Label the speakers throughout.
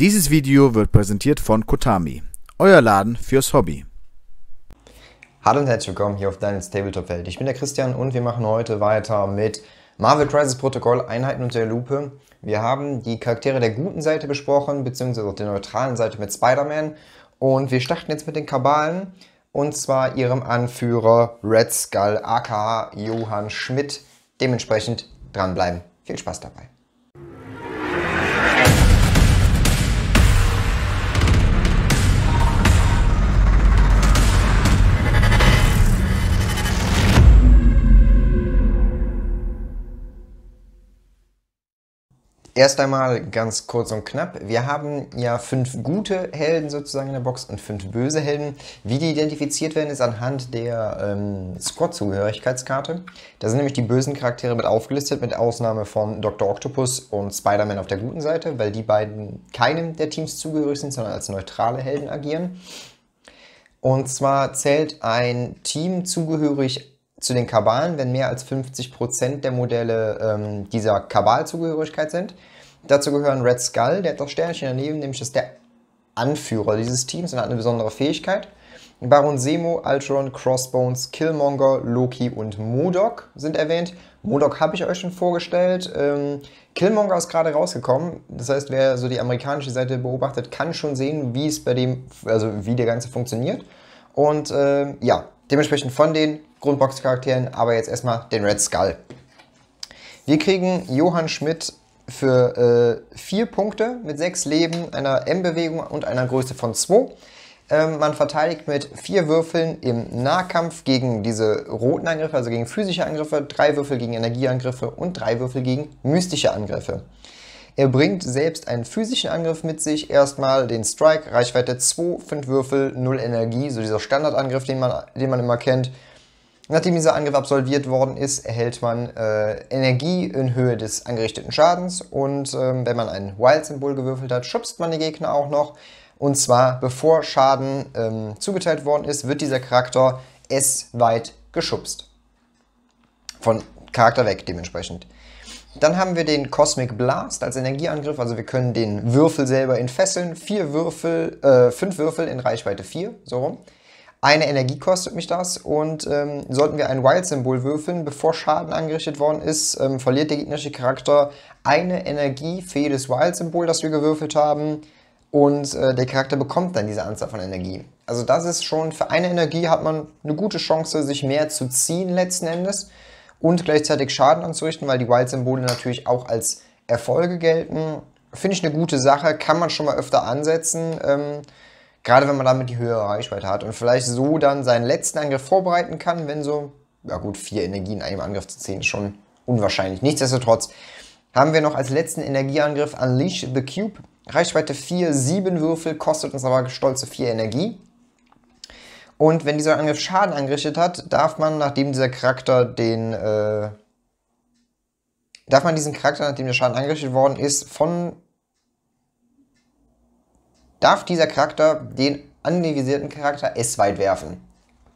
Speaker 1: Dieses Video wird präsentiert von Kotami, euer Laden fürs Hobby. Hallo und herzlich willkommen hier auf Daniels tabletop feld Ich bin der Christian und wir machen heute weiter mit Marvel Crisis Protokoll Einheiten unter der Lupe. Wir haben die Charaktere der guten Seite besprochen, beziehungsweise auch der neutralen Seite mit Spider-Man. Und wir starten jetzt mit den Kabalen und zwar ihrem Anführer Red Skull aka Johann Schmidt. Dementsprechend dranbleiben. Viel Spaß dabei. Erst einmal ganz kurz und knapp. Wir haben ja fünf gute Helden sozusagen in der Box und fünf böse Helden. Wie die identifiziert werden, ist anhand der ähm, Squad-Zugehörigkeitskarte. Da sind nämlich die bösen Charaktere mit aufgelistet, mit Ausnahme von Dr. Octopus und Spider-Man auf der guten Seite, weil die beiden keinem der Teams zugehörig sind, sondern als neutrale Helden agieren. Und zwar zählt ein Team zugehörig zu den Kabalen, wenn mehr als 50% der Modelle ähm, dieser Kabalzugehörigkeit sind. Dazu gehören Red Skull, der hat das Sternchen daneben, nämlich ist der Anführer dieses Teams und hat eine besondere Fähigkeit. Baron Semo, Ultron, Crossbones, Killmonger, Loki und Modok sind erwähnt. Modok habe ich euch schon vorgestellt. Ähm, Killmonger ist gerade rausgekommen. Das heißt, wer so die amerikanische Seite beobachtet, kann schon sehen, wie es bei dem, also wie der Ganze funktioniert. Und äh, ja, dementsprechend von den Grundbox-Charakteren, aber jetzt erstmal den Red Skull. Wir kriegen Johann Schmidt für äh, vier Punkte mit sechs Leben, einer M-Bewegung und einer Größe von 2. Ähm, man verteidigt mit vier Würfeln im Nahkampf gegen diese roten Angriffe, also gegen physische Angriffe, drei Würfel gegen Energieangriffe und drei Würfel gegen mystische Angriffe. Er bringt selbst einen physischen Angriff mit sich, erstmal den Strike, Reichweite 2, 5 Würfel, 0 Energie, so dieser Standardangriff, den man, den man immer kennt. Nachdem dieser Angriff absolviert worden ist, erhält man äh, Energie in Höhe des angerichteten Schadens und ähm, wenn man ein Wild-Symbol gewürfelt hat, schubst man die Gegner auch noch. Und zwar, bevor Schaden ähm, zugeteilt worden ist, wird dieser Charakter S weit geschubst. Von Charakter weg dementsprechend. Dann haben wir den Cosmic Blast als Energieangriff, also wir können den Würfel selber entfesseln. Vier Würfel, äh, fünf Würfel in Reichweite 4, so rum. Eine Energie kostet mich das und ähm, sollten wir ein Wild-Symbol würfeln, bevor Schaden angerichtet worden ist, ähm, verliert der gegnerische Charakter eine Energie für jedes Wild-Symbol, das wir gewürfelt haben und äh, der Charakter bekommt dann diese Anzahl von Energie. Also das ist schon, für eine Energie hat man eine gute Chance, sich mehr zu ziehen letzten Endes und gleichzeitig Schaden anzurichten, weil die Wild-Symbole natürlich auch als Erfolge gelten. Finde ich eine gute Sache, kann man schon mal öfter ansetzen. Ähm, Gerade wenn man damit die höhere Reichweite hat und vielleicht so dann seinen letzten Angriff vorbereiten kann, wenn so, ja gut, vier Energien in einem Angriff zu ziehen ist schon unwahrscheinlich. Nichtsdestotrotz haben wir noch als letzten Energieangriff Unleash the Cube. Reichweite 4, 7 Würfel, kostet uns aber stolze 4 Energie. Und wenn dieser Angriff Schaden angerichtet hat, darf man, nachdem dieser Charakter den, äh, darf man diesen Charakter, nachdem der Schaden angerichtet worden ist, von darf dieser Charakter den anonymisierten Charakter S-weit werfen.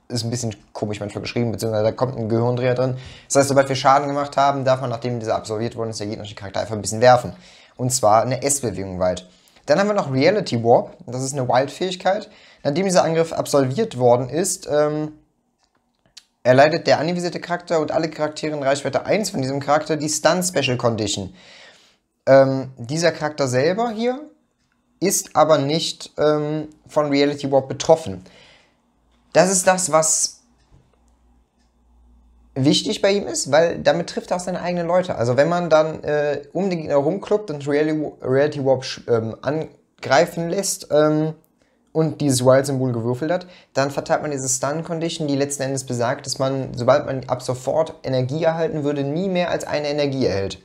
Speaker 1: Ist ein bisschen komisch manchmal geschrieben, beziehungsweise da kommt ein Gehirndreher drin. Das heißt, sobald wir Schaden gemacht haben, darf man, nachdem dieser absolviert worden ist, der gegnerische Charakter einfach ein bisschen werfen. Und zwar eine S-Bewegung weit. Dann haben wir noch Reality Warp. Das ist eine Wild-Fähigkeit. Nachdem dieser Angriff absolviert worden ist, ähm, erleidet der anvisierte Charakter und alle Charaktere in Reichweite 1 von diesem Charakter die Stun Special Condition. Ähm, dieser Charakter selber hier ist aber nicht ähm, von Reality Warp betroffen. Das ist das, was wichtig bei ihm ist, weil damit trifft er auch seine eigenen Leute. Also wenn man dann äh, um den Gegner rumkloppt und Reality, Reality Warp ähm, angreifen lässt ähm, und dieses Wild-Symbol gewürfelt hat, dann verteilt man diese Stun-Condition, die letzten Endes besagt, dass man, sobald man ab sofort Energie erhalten würde, nie mehr als eine Energie erhält.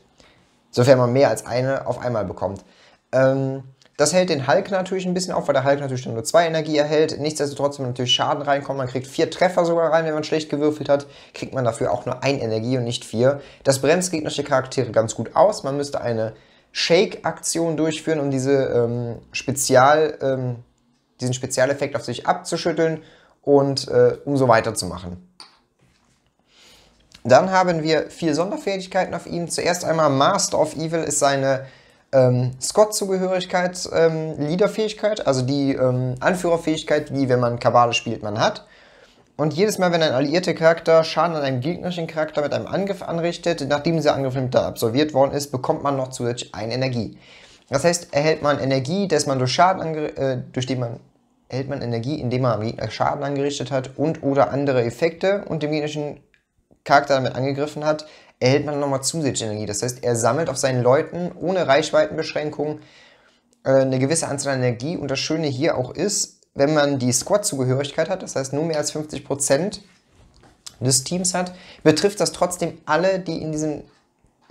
Speaker 1: Sofern man mehr als eine auf einmal bekommt. Ähm, das hält den Hulk natürlich ein bisschen auf, weil der Hulk natürlich nur zwei Energie erhält. Nichtsdestotrotz, wenn natürlich Schaden reinkommt, man kriegt vier Treffer sogar rein, wenn man schlecht gewürfelt hat, kriegt man dafür auch nur ein Energie und nicht vier. Das bremst gegnerische Charaktere ganz gut aus. Man müsste eine Shake-Aktion durchführen, um diese, ähm, Spezial, ähm, diesen Spezialeffekt auf sich abzuschütteln und äh, um so weiterzumachen. Dann haben wir vier Sonderfähigkeiten auf ihm. Zuerst einmal Master of Evil ist seine ähm, Scott-Zugehörigkeit, ähm, Leaderfähigkeit, also die ähm, Anführerfähigkeit, die, wenn man Kabale spielt, man hat. Und jedes Mal, wenn ein alliierter Charakter Schaden an einem gegnerischen Charakter mit einem Angriff anrichtet, nachdem dieser Angriff dann absolviert worden ist, bekommt man noch zusätzlich eine Energie. Das heißt, erhält man Energie, dass man durch Schaden äh, durch den man erhält man Energie, indem man am Gegner Schaden angerichtet hat und oder andere Effekte und dem gegnerischen Charakter damit angegriffen hat, erhält man nochmal zusätzliche Energie. Das heißt, er sammelt auf seinen Leuten ohne Reichweitenbeschränkung äh, eine gewisse Anzahl an Energie. Und das Schöne hier auch ist, wenn man die Squad-Zugehörigkeit hat, das heißt nur mehr als 50 des Teams hat, betrifft das trotzdem alle, die in diesem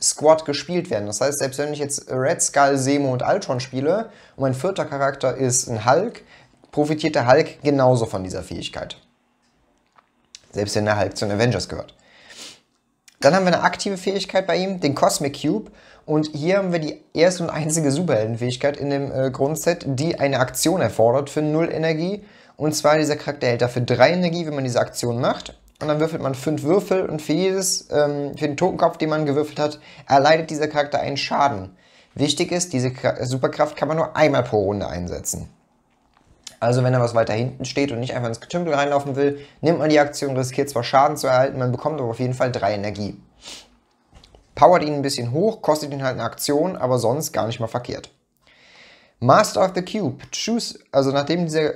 Speaker 1: Squad gespielt werden. Das heißt, selbst wenn ich jetzt Red Skull, Semo und Ultron spiele und mein vierter Charakter ist ein Hulk, profitiert der Hulk genauso von dieser Fähigkeit. Selbst wenn der Hulk zu den Avengers gehört. Dann haben wir eine aktive Fähigkeit bei ihm, den Cosmic Cube. Und hier haben wir die erste und einzige Superheldenfähigkeit in dem äh, Grundset, die eine Aktion erfordert für 0 Energie. Und zwar dieser Charakter hält dafür 3 Energie, wenn man diese Aktion macht. Und dann würfelt man 5 Würfel und für jedes, ähm, für den Totenkopf, den man gewürfelt hat, erleidet dieser Charakter einen Schaden. Wichtig ist, diese Superkraft kann man nur einmal pro Runde einsetzen. Also wenn er was weiter hinten steht und nicht einfach ins Getümpel reinlaufen will, nimmt man die Aktion, riskiert zwar Schaden zu erhalten, man bekommt aber auf jeden Fall 3 Energie. Powert ihn ein bisschen hoch, kostet ihn halt eine Aktion, aber sonst gar nicht mal verkehrt. Master of the Cube. Choose, also nachdem dieser,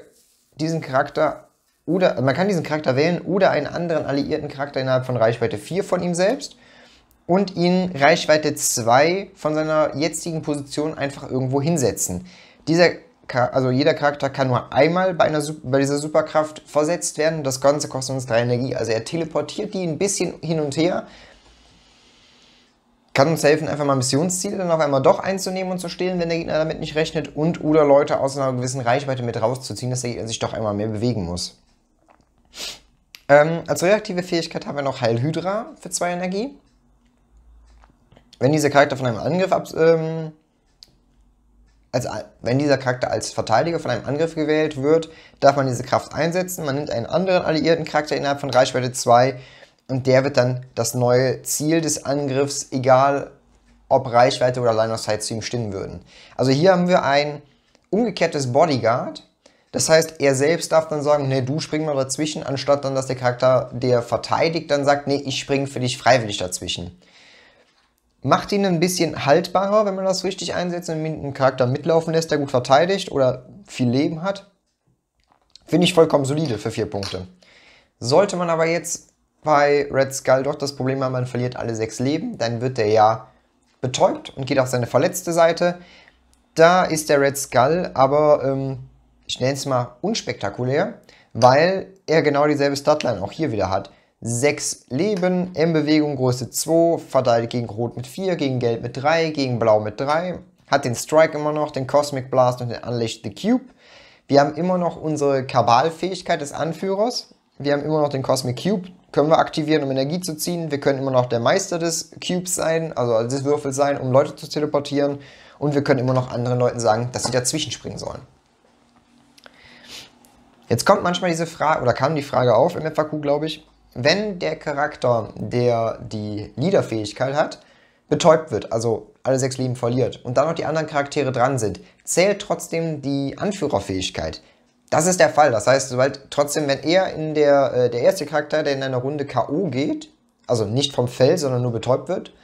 Speaker 1: diesen Charakter oder, man kann diesen Charakter wählen oder einen anderen alliierten Charakter innerhalb von Reichweite 4 von ihm selbst und ihn Reichweite 2 von seiner jetzigen Position einfach irgendwo hinsetzen. Dieser also jeder Charakter kann nur einmal bei, einer, bei dieser Superkraft versetzt werden. Das Ganze kostet uns drei Energie. Also er teleportiert die ein bisschen hin und her. Kann uns helfen, einfach mal Missionsziele dann auf einmal doch einzunehmen und zu stehlen, wenn der Gegner damit nicht rechnet. Und oder Leute aus einer gewissen Reichweite mit rauszuziehen, dass der Gegner sich doch einmal mehr bewegen muss. Ähm, als reaktive Fähigkeit haben wir noch Heilhydra für zwei Energie. Wenn dieser Charakter von einem Angriff ab, ähm, also wenn dieser Charakter als Verteidiger von einem Angriff gewählt wird, darf man diese Kraft einsetzen. Man nimmt einen anderen alliierten Charakter innerhalb von Reichweite 2 und der wird dann das neue Ziel des Angriffs, egal ob Reichweite oder Line of Sight zu ihm stimmen würden. Also hier haben wir ein umgekehrtes Bodyguard. Das heißt, er selbst darf dann sagen, ne, du spring mal dazwischen, anstatt dann, dass der Charakter, der verteidigt, dann sagt, ne, ich springe für dich freiwillig dazwischen macht ihn ein bisschen haltbarer, wenn man das richtig einsetzt und einen Charakter mitlaufen lässt, der gut verteidigt oder viel Leben hat. Finde ich vollkommen solide für vier Punkte. Sollte man aber jetzt bei Red Skull doch das Problem haben, man verliert alle sechs Leben, dann wird der ja betäubt und geht auf seine verletzte Seite. Da ist der Red Skull aber, ähm, ich nenne es mal unspektakulär, weil er genau dieselbe Startline auch hier wieder hat. 6 Leben, in Bewegung Größe 2, verteidigt gegen Rot mit 4, gegen Gelb mit 3, gegen Blau mit 3, hat den Strike immer noch, den Cosmic Blast und den Unleash the Cube. Wir haben immer noch unsere Kabalfähigkeit des Anführers. Wir haben immer noch den Cosmic Cube, können wir aktivieren, um Energie zu ziehen. Wir können immer noch der Meister des Cubes sein, also des Würfels sein, um Leute zu teleportieren. Und wir können immer noch anderen Leuten sagen, dass sie dazwischen springen sollen. Jetzt kommt manchmal diese Frage, oder kam die Frage auf im FAQ, glaube ich, wenn der Charakter, der die Leaderfähigkeit hat, betäubt wird, also alle sechs Leben verliert und dann noch die anderen Charaktere dran sind, zählt trotzdem die Anführerfähigkeit. Das ist der Fall. Das heißt, sobald trotzdem, wenn er in der, äh, der erste Charakter, der in einer Runde K.O. geht, also nicht vom Fell, sondern nur betäubt wird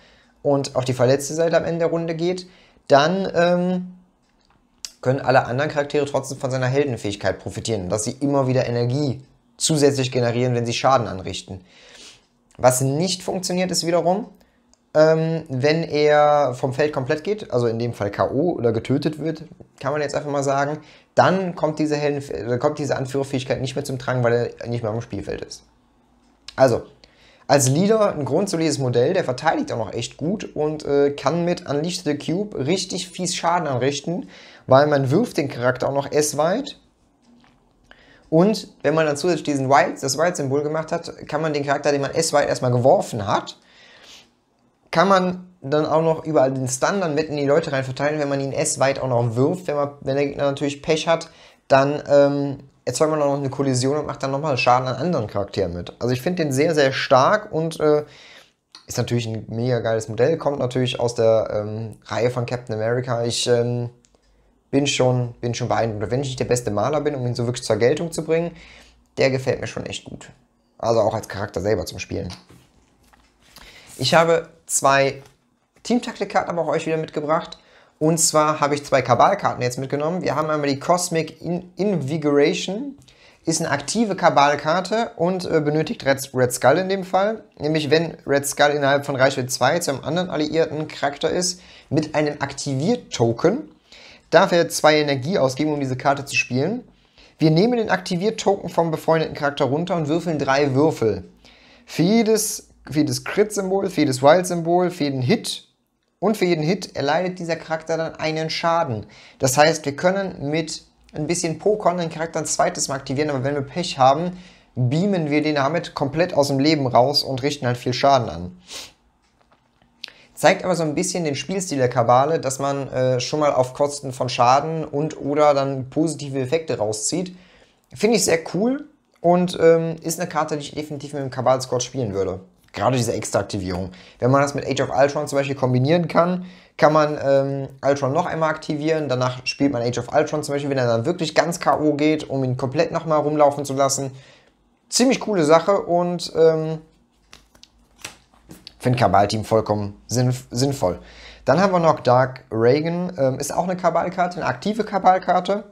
Speaker 1: und auf die verletzte Seite am Ende der Runde geht, dann ähm, können alle anderen Charaktere trotzdem von seiner Heldenfähigkeit profitieren, dass sie immer wieder Energie zusätzlich generieren, wenn sie Schaden anrichten. Was nicht funktioniert, ist wiederum, ähm, wenn er vom Feld komplett geht, also in dem Fall K.O. oder getötet wird, kann man jetzt einfach mal sagen, dann kommt diese, Helden, äh, kommt diese Anführerfähigkeit nicht mehr zum Tragen, weil er nicht mehr am Spielfeld ist. Also, als Leader ein grundsolides Modell, der verteidigt auch noch echt gut und äh, kann mit Unleashed the Cube richtig fies Schaden anrichten, weil man wirft den Charakter auch noch S-weit und wenn man dann zusätzlich diesen Wild, das Wild-Symbol gemacht hat, kann man den Charakter, den man S-Wild erstmal geworfen hat, kann man dann auch noch überall den Stun dann mitten in die Leute rein verteilen, wenn man ihn s wild auch noch wirft. Wenn, man, wenn der Gegner natürlich Pech hat, dann ähm, erzeugt man auch noch eine Kollision und macht dann nochmal Schaden an anderen Charakteren mit. Also ich finde den sehr, sehr stark und äh, ist natürlich ein mega geiles Modell, kommt natürlich aus der ähm, Reihe von Captain America. Ich ähm, bin schon, bin schon beeindruckt. Oder wenn ich nicht der beste Maler bin, um ihn so wirklich zur Geltung zu bringen, der gefällt mir schon echt gut. Also auch als Charakter selber zum Spielen. Ich habe zwei Teamtaktikkarten aber auch euch wieder mitgebracht. Und zwar habe ich zwei Kabalkarten jetzt mitgenommen. Wir haben einmal die Cosmic In Invigoration. Ist eine aktive Kabalkarte und äh, benötigt Red, Red, Skull in dem Fall. Nämlich wenn Red Skull innerhalb von Reichweite 2 zu einem anderen alliierten Charakter ist, mit einem Aktiviert-Token darf er zwei Energie ausgeben, um diese Karte zu spielen. Wir nehmen den Aktiviert-Token vom befreundeten Charakter runter und würfeln drei Würfel. Für jedes, für jedes Crit-Symbol, für jedes Wild-Symbol, für jeden Hit und für jeden Hit erleidet dieser Charakter dann einen Schaden. Das heißt, wir können mit ein bisschen Pokern den Charakter ein zweites Mal aktivieren, aber wenn wir Pech haben, beamen wir den damit komplett aus dem Leben raus und richten halt viel Schaden an zeigt aber so ein bisschen den Spielstil der Kabale, dass man äh, schon mal auf Kosten von Schaden und oder dann positive Effekte rauszieht. Finde ich sehr cool und ähm, ist eine Karte, die ich definitiv mit dem Kabal-Squad spielen würde. Gerade diese Extra-Aktivierung. Wenn man das mit Age of Ultron zum Beispiel kombinieren kann, kann man ähm, Ultron noch einmal aktivieren. Danach spielt man Age of Ultron zum Beispiel, wenn er dann wirklich ganz K.O. geht, um ihn komplett nochmal rumlaufen zu lassen. Ziemlich coole Sache und ähm, finde Kabal-Team vollkommen sinnf sinnvoll. Dann haben wir noch Dark Reagan, ähm, ist auch eine Kabalkarte, eine aktive Kabalkarte.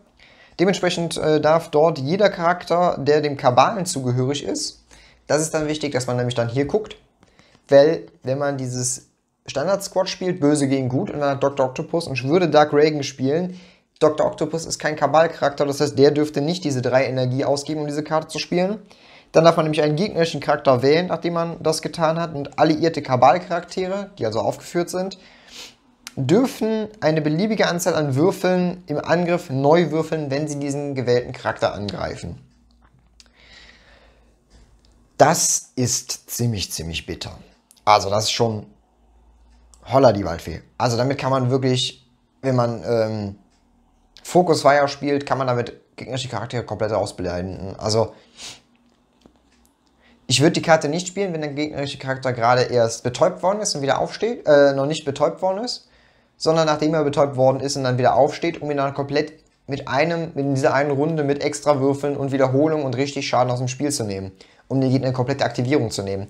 Speaker 1: Dementsprechend äh, darf dort jeder Charakter, der dem Kabalen zugehörig ist, das ist dann wichtig, dass man nämlich dann hier guckt, weil wenn man dieses Standard-Squad spielt, böse gegen gut, und dann hat Dr. Octopus und ich würde Dark Reagan spielen, Dr. Octopus ist kein kabal das heißt, der dürfte nicht diese drei Energie ausgeben, um diese Karte zu spielen. Dann darf man nämlich einen gegnerischen Charakter wählen, nachdem man das getan hat. Und alliierte Kabal-Charaktere, die also aufgeführt sind, dürfen eine beliebige Anzahl an Würfeln im Angriff neu würfeln, wenn sie diesen gewählten Charakter angreifen. Das ist ziemlich, ziemlich bitter. Also das ist schon holla die Waldfee. Also damit kann man wirklich, wenn man ähm, Fokusfire spielt, kann man damit gegnerische Charaktere komplett ausbleiben. Also ich würde die Karte nicht spielen, wenn der gegnerische Charakter gerade erst betäubt worden ist und wieder aufsteht, äh, noch nicht betäubt worden ist, sondern nachdem er betäubt worden ist und dann wieder aufsteht, um ihn dann komplett mit einem, in dieser einen Runde mit extra Würfeln und Wiederholung und richtig Schaden aus dem Spiel zu nehmen, um den Gegner eine komplette Aktivierung zu nehmen.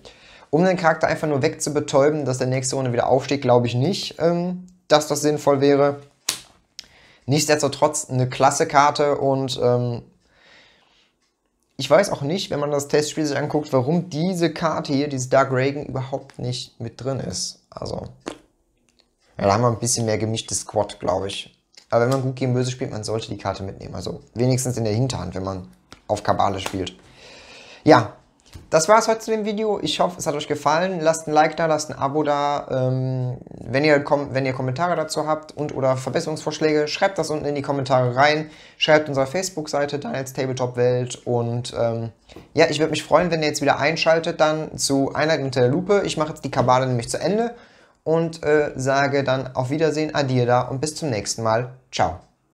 Speaker 1: Um den Charakter einfach nur wegzubetäuben, dass der nächste Runde wieder aufsteht, glaube ich nicht, ähm, dass das sinnvoll wäre. Nichtsdestotrotz eine klasse Karte und ähm, ich weiß auch nicht, wenn man das Testspiel sich anguckt, warum diese Karte hier, dieses Dark Reagan, überhaupt nicht mit drin ist. Also, ja, da haben wir ein bisschen mehr gemischtes Squad, glaube ich. Aber wenn man gut gegen Böse spielt, man sollte die Karte mitnehmen. Also wenigstens in der Hinterhand, wenn man auf Kabale spielt. Ja, das war es heute zu dem Video. Ich hoffe, es hat euch gefallen. Lasst ein Like da, lasst ein Abo da. Ähm, wenn, ihr wenn ihr Kommentare dazu habt und oder Verbesserungsvorschläge, schreibt das unten in die Kommentare rein. Schreibt unsere Facebook-Seite Daniels Tabletop Welt. Und ähm, ja, ich würde mich freuen, wenn ihr jetzt wieder einschaltet dann zu Einheit unter der Lupe. Ich mache jetzt die Kabale nämlich zu Ende und äh, sage dann auf Wiedersehen, Adieu da und bis zum nächsten Mal. Ciao.